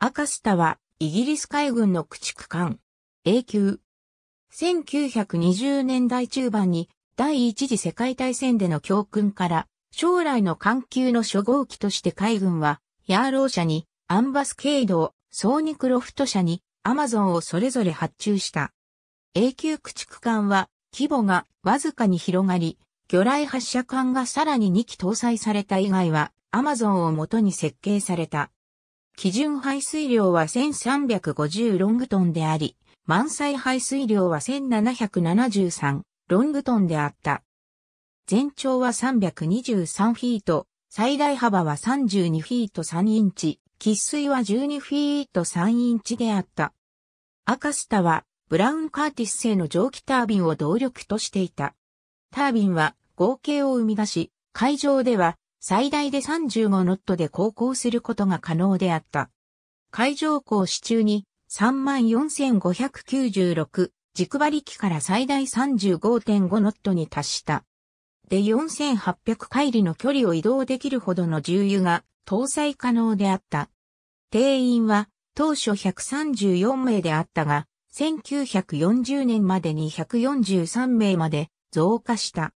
赤スタは、イギリス海軍の駆逐艦、A 級。1920年代中盤に、第一次世界大戦での教訓から、将来の艦級の初号機として海軍は、ヤーロー社に、アンバスケイドを、ソーニクロフト社に、アマゾンをそれぞれ発注した。A 級駆逐艦は、規模がわずかに広がり、魚雷発射艦がさらに2機搭載された以外は、アマゾンを元に設計された。基準排水量は1350ロングトンであり、満載排水量は1773ロングトンであった。全長は323フィート、最大幅は32フィート3インチ、喫水は12フィート3インチであった。アカスタは、ブラウン・カーティス製の蒸気タービンを動力としていた。タービンは合計を生み出し、会場では最大で35ノットで航行することが可能であった。海上港支中に34,596軸張り機から最大35.5ノットに達した。で4800海里の距離を移動できるほどの重油が搭載可能であった。定員は当初134名であったが、1940年までに143名まで増加した。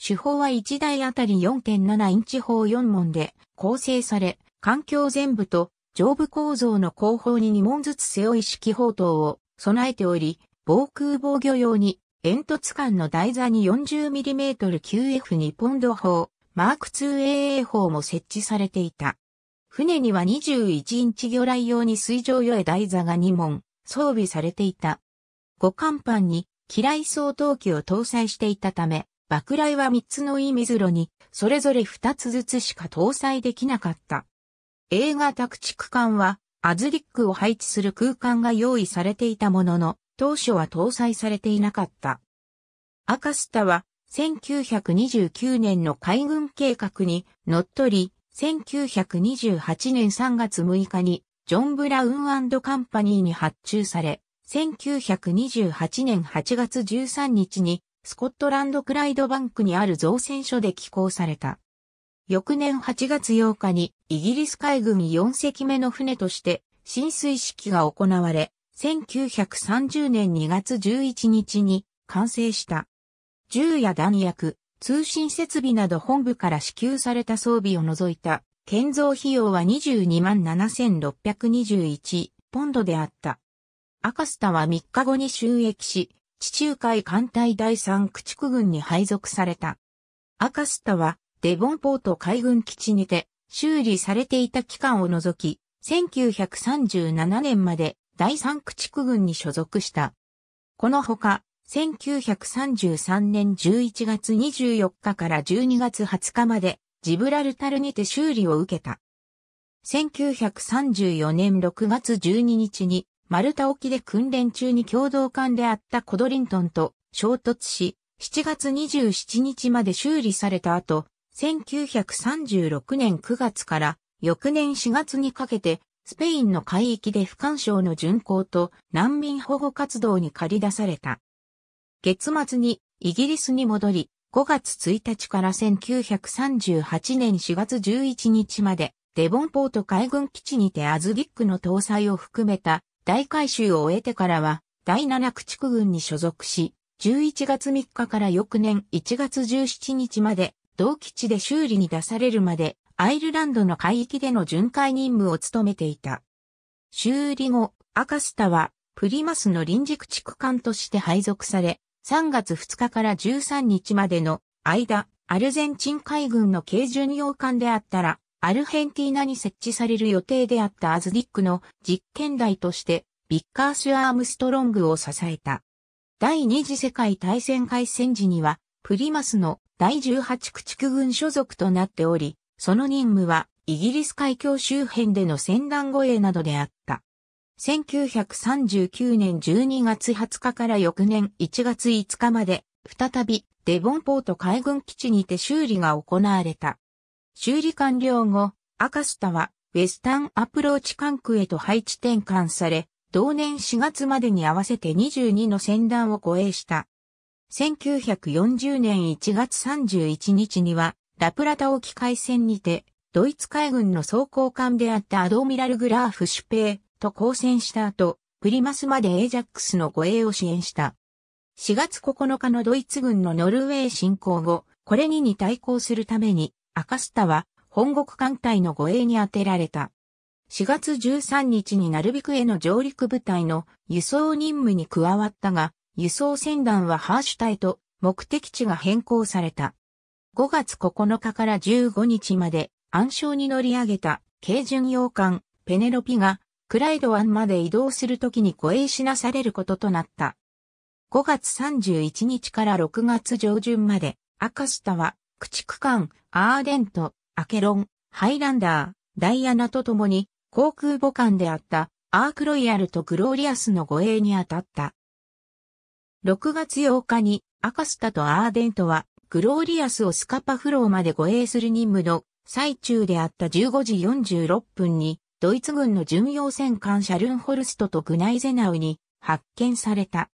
手法は1台あたり4.7インチ砲4門で構成され、環境全部と上部構造の後方に2門ずつ背負い式砲塔を備えており、防空防御用に煙突間の台座に 40mm9F2 ポンド砲、マーク 2AA 砲も設置されていた。船には21インチ魚雷用に水上用へ台座が2門装備されていた。五甲板に機雷相当機を搭載していたため、爆雷は3つの意味路に、それぞれ2つずつしか搭載できなかった。映画宅地区間は、アズリックを配置する空間が用意されていたものの、当初は搭載されていなかった。アカスタは、1929年の海軍計画にのっとり、1928年3月6日に、ジョン・ブラウンカンパニーに発注され、1928年8月13日にスコットランドクライドバンクにある造船所で寄港された。翌年8月8日にイギリス海軍4隻目の船として浸水式が行われ、1930年2月11日に完成した。銃や弾薬、通信設備など本部から支給された装備を除いた建造費用は22万7621ポンドであった。アカスタは3日後に収益し、地中海艦隊第三駆逐軍に配属された。アカスタは、デボンポート海軍基地にて、修理されていた期間を除き、1937年まで第三駆逐軍に所属した。このほか、1933年11月24日から12月20日まで、ジブラルタルにて修理を受けた。1934年6月12日にマルタ沖で訓練中に共同艦であったコドリントンと衝突し、7月27日まで修理された後、1936年9月から翌年4月にかけて、スペインの海域で不干渉の巡航と難民保護活動に駆り出された。月末にイギリスに戻り、5月1日から1938年4月11日まで、デボンポート海軍基地にてアズディックの搭載を含めた大改修を終えてからは、第7駆逐軍に所属し、11月3日から翌年1月17日まで、同基地で修理に出されるまで、アイルランドの海域での巡回任務を務めていた。修理後、アカスタは、プリマスの臨時駆逐艦として配属され、3月2日から13日までの間、アルゼンチン海軍の軽巡洋艦であったら、アルヘンティーナに設置される予定であったアズディックの実験台としてビッカーシュ・アームストロングを支えた。第二次世界大戦開戦時にはプリマスの第18駆逐軍所属となっており、その任務はイギリス海峡周辺での戦団護衛などであった。1939年12月20日から翌年1月5日まで、再びデボンポート海軍基地にて修理が行われた。修理完了後、アカスタはウェスタンアプローチ管区へと配置転換され、同年4月までに合わせて22の船団を護衛した。1940年1月31日には、ラプラタ沖海戦にて、ドイツ海軍の装甲艦であったアドミラル・グラーフ・シュペーと交戦した後、プリマスまでエージャックスの護衛を支援した。4月9日のドイツ軍のノルウェー侵攻後、これにに対抗するために、赤スタは本国艦隊の護衛に当てられた。4月13日にるべくへの上陸部隊の輸送任務に加わったが、輸送船団はハーシュ隊と目的地が変更された。5月9日から15日まで暗礁に乗り上げた軽巡洋艦ペネロピがクライド湾まで移動するときに護衛しなされることとなった。5月31日から6月上旬まで、アカスタは駆逐艦、アーデント、アケロン、ハイランダー、ダイアナと共に、航空母艦であったアークロイヤルとグローリアスの護衛に当たった。6月8日にアカスタとアーデントはグローリアスをスカパフローまで護衛する任務の最中であった15時46分にドイツ軍の巡洋戦艦シャルンホルストとグナイゼナウに発見された。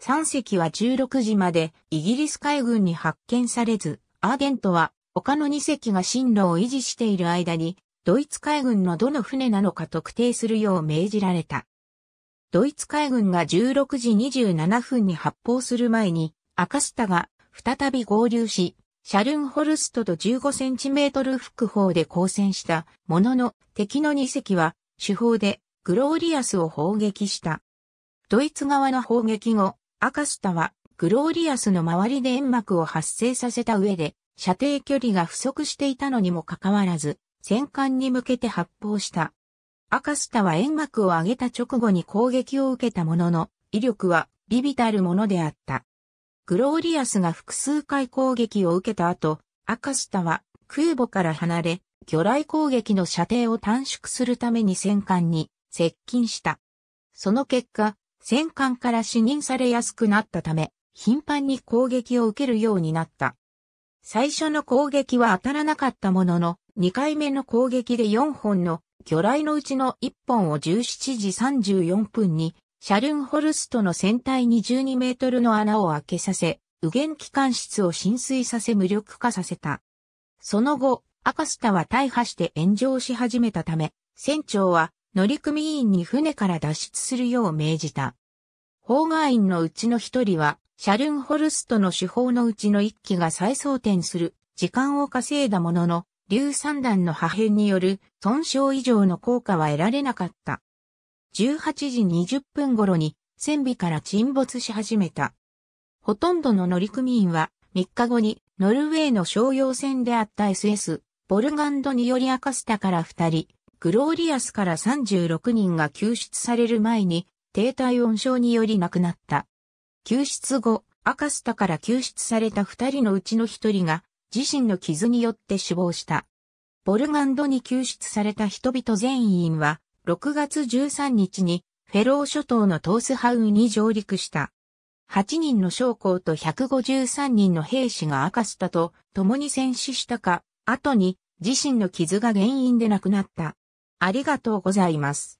3隻は16時までイギリス海軍に発見されず、アーデントは他の2隻が進路を維持している間にドイツ海軍のどの船なのか特定するよう命じられた。ドイツ海軍が16時27分に発砲する前にアカスタが再び合流し、シャルンホルストと15センチメートル複砲で交戦したものの敵の2隻は手法でグローリアスを砲撃した。ドイツ側の砲撃後、アカスタはグローリアスの周りで煙幕を発生させた上で、射程距離が不足していたのにもかかわらず、戦艦に向けて発砲した。アカスタは煙幕を上げた直後に攻撃を受けたものの、威力はビビたるものであった。グローリアスが複数回攻撃を受けた後、アカスタは空母から離れ、魚雷攻撃の射程を短縮するために戦艦に接近した。その結果、戦艦から死任されやすくなったため、頻繁に攻撃を受けるようになった。最初の攻撃は当たらなかったものの、2回目の攻撃で4本の魚雷のうちの1本を17時34分に、シャルンホルストの船体に12メートルの穴を開けさせ、右舷機関室を浸水させ無力化させた。その後、赤スタは大破して炎上し始めたため、船長は乗組員に船から脱出するよう命じた。法外院のうちの一人は、シャルンホルストの手法のうちの一機が再装填する時間を稼いだものの、硫酸弾の破片による損傷以上の効果は得られなかった。18時20分頃に船尾から沈没し始めた。ほとんどの乗組員は3日後にノルウェーの商用船であった SS ボルガンドによりアカスタから2人、グローリアスから36人が救出される前に低体温症により亡くなった。救出後、アカスタから救出された二人のうちの一人が、自身の傷によって死亡した。ボルガンドに救出された人々全員は、6月13日に、フェロー諸島のトースハウに上陸した。8人の将校と153人の兵士がアカスタと共に戦死したか、後に自身の傷が原因で亡くなった。ありがとうございます。